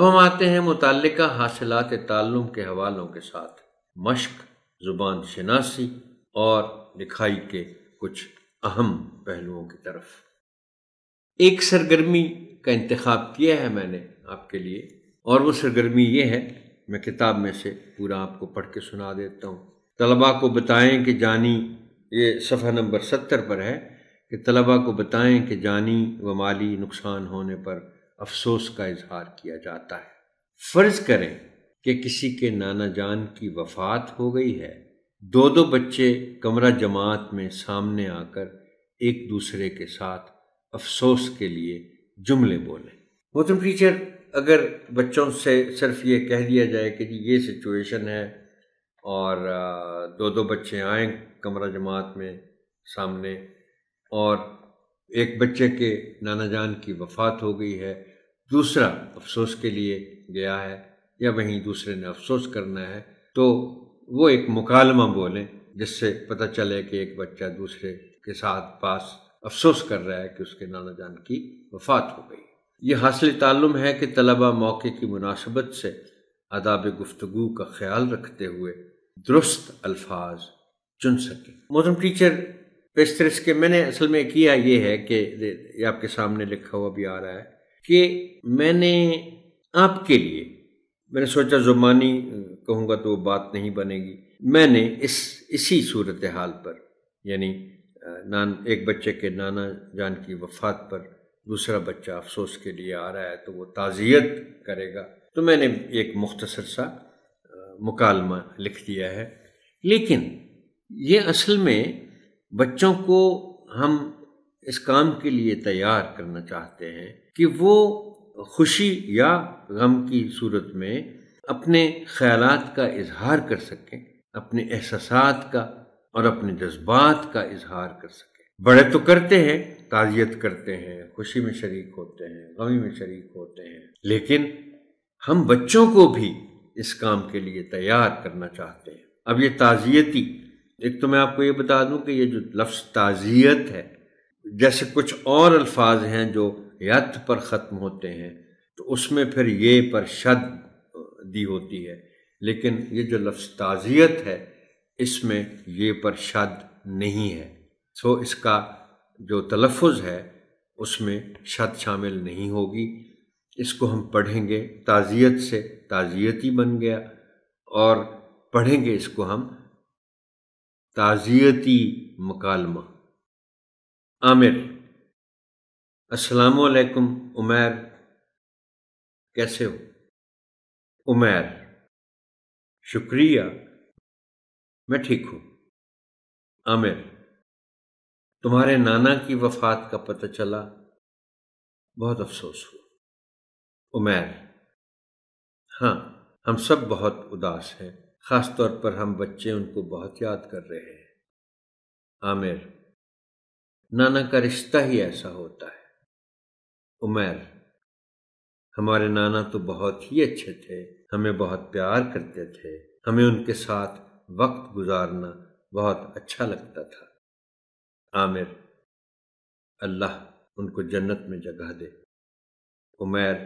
अब हम आते हैं मुतल हासिलात ताल्लुम के हवालों के साथ मश्क ज़ुबान शनासी और लिखाई के कुछ अहम पहलुओं की तरफ एक सरगर्मी का इंतखब किया है मैंने आपके लिए और वो सरगर्मी ये है मैं किताब में से पूरा आपको पढ़ के सुना देता हूँ तलबा को बताएं कि जानी ये सफ़ा नंबर सत्तर पर है कि तलबा को बताएं कि जानी व माली नुकसान होने पर अफसोस का इजहार किया जाता है फर्ज करें कि किसी के नाना जान की वफात हो गई है दो दो बच्चे कमरा जमात में सामने आकर एक दूसरे के साथ अफसोस के लिए जुमले बोले मोहतरम टीचर अगर बच्चों से सिर्फ ये कह दिया जाए कि जी ये सिचुएशन है और दो दो बच्चे आए कमरा जमात में सामने और एक बच्चे के नाना जान की वफात हो गई है दूसरा अफसोस के लिए गया है या वहीं दूसरे ने अफसोस करना है तो वो एक मुकालमा बोलें जिससे पता चले कि एक बच्चा दूसरे के साथ पास अफसोस कर रहा है कि उसके नाना जान की वफात हो गई ये हासिल तालुम है कि तलबा मौके की मुनासबत से अदाब गुफ्तु का ख्याल रखते हुए दुरुस्त अल्फाज चुन सकें मौसम टीचर तो इस तरह से मैंने असल में किया ये है कि ये आपके सामने लिखा हुआ भी आ रहा है कि मैंने आपके लिए मैंने सोचा जुबानी कहूँगा तो वो बात नहीं बनेगी मैंने इस इसी सूरत हाल पर यानी नान एक बच्चे के नाना जान की वफात पर दूसरा बच्चा अफसोस के लिए आ रहा है तो वो ताज़ियत करेगा तो मैंने एक मुख्तसर सा मुकालमा लिख दिया है लेकिन ये असल में बच्चों को हम इस काम के लिए तैयार करना चाहते हैं कि वो खुशी या गम की सूरत में अपने ख्याल का इजहार कर सकें अपने एहसास का और अपने जज्बात का इजहार कर सकें बड़े तो करते हैं ताजियत करते हैं खुशी में शरीक होते हैं गमी में शरीक होते हैं लेकिन हम बच्चों को भी इस काम के लिए तैयार करना चाहते हैं अब ये ताजियती एक तो मैं आपको ये बता दूं कि ये जो लफ्ज़ ताज़ियत है जैसे कुछ और अल्फाज हैं जो यथ पर ख़त्म होते हैं तो उसमें फिर ये पर शद दी होती है लेकिन ये जो लफ्ज़ ताज़ियत है इसमें ये पर शद नहीं है सो इसका जो तलफ़ है उसमें शद शामिल नहीं होगी इसको हम पढ़ेंगे ताज़ियत से ताज़ियती बन गया और पढ़ेंगे इसको हम ताज़ियती मकालमा आमिर असलकुम उमैर कैसे हो उमैर शुक्रिया मैं ठीक हूँ आमिर तुम्हारे नाना की वफात का पता चला बहुत अफसोस हुआ उमैर हाँ हम सब बहुत उदास हैं ख़ास तौर पर हम बच्चे उनको बहुत याद कर रहे हैं आमिर नाना का रिश्ता ही ऐसा होता है उमर हमारे नाना तो बहुत ही अच्छे थे हमें बहुत प्यार करते थे हमें उनके साथ वक्त गुजारना बहुत अच्छा लगता था आमिर अल्लाह उनको जन्नत में जगह दे उमैर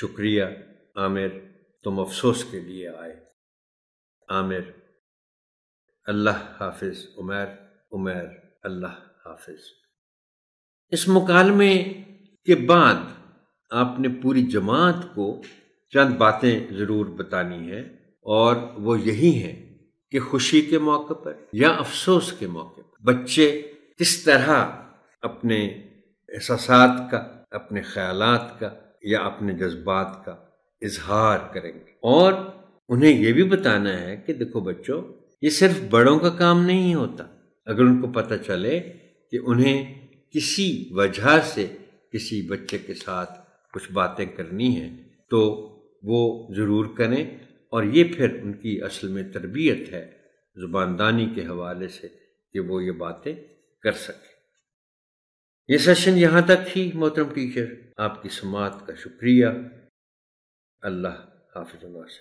शुक्रिया आमिर तुम अफसोस के लिए आए आमिर अल्लाह हाफिज उमैर उमर अल्लाह हाफिज इस मुकालमे के बाद आपने पूरी जमात को चंद बातें ज़रूर बतानी हैं और वो यही है कि खुशी के मौके पर या अफसोस के मौके पर बच्चे किस तरह अपने एहसास का अपने ख्यालात का या अपने जज्बात का इजहार करेंगे और उन्हें यह भी बताना है कि देखो बच्चों ये सिर्फ बड़ों का काम नहीं होता अगर उनको पता चले कि उन्हें किसी वजह से किसी बच्चे के साथ कुछ बातें करनी है तो वो ज़रूर करें और ये फिर उनकी असल में तरबियत है ज़ुबानदानी के हवाले से कि वो ये बातें कर सकें ये सेशन यहाँ तक ही मोहतरम टीचर आपकी समात का शुक्रिया الله حافظ الناصر